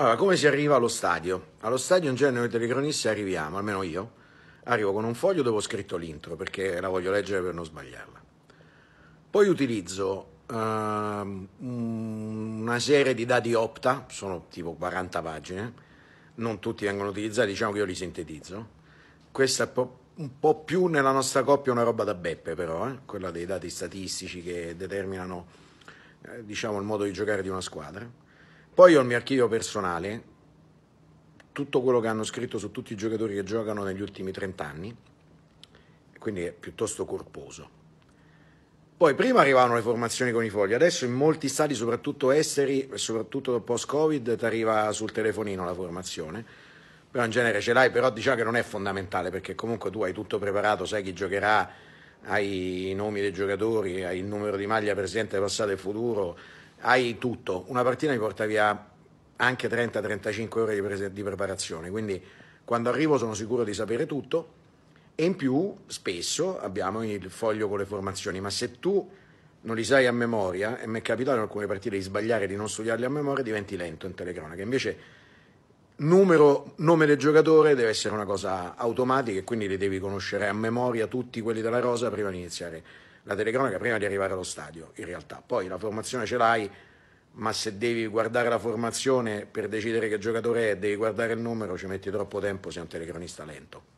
Allora, come si arriva allo stadio? Allo stadio in genere noi telecronisti arriviamo, almeno io, arrivo con un foglio dove ho scritto l'intro perché la voglio leggere per non sbagliarla. Poi utilizzo uh, una serie di dati opta, sono tipo 40 pagine, non tutti vengono utilizzati, diciamo che io li sintetizzo. Questa è un po' più nella nostra coppia una roba da beppe però, eh? quella dei dati statistici che determinano eh, diciamo, il modo di giocare di una squadra poi ho il mio archivio personale, tutto quello che hanno scritto su tutti i giocatori che giocano negli ultimi 30 anni, quindi è piuttosto corposo. Poi prima arrivavano le formazioni con i fogli, adesso in molti stati, soprattutto esteri e soprattutto post-Covid, ti arriva sul telefonino la formazione. Però in genere ce l'hai, però diciamo che non è fondamentale perché comunque tu hai tutto preparato, sai chi giocherà, hai i nomi dei giocatori, hai il numero di maglia presente, passato e futuro, hai tutto. Una partita mi porta via anche 30-35 ore di, prese, di preparazione, quindi quando arrivo sono sicuro di sapere tutto e in più spesso abbiamo il foglio con le formazioni, ma se tu non li sai a memoria, e mi è capitato in alcune partite di sbagliare, di non studiarli a memoria, diventi lento in telecronaca. Invece numero, nome del giocatore deve essere una cosa automatica e quindi li devi conoscere a memoria tutti quelli della rosa prima di iniziare la telecronaca prima di arrivare allo stadio, in realtà. Poi la formazione ce l'hai, ma se devi guardare la formazione per decidere che giocatore è, devi guardare il numero, ci metti troppo tempo, sei un telecronista lento.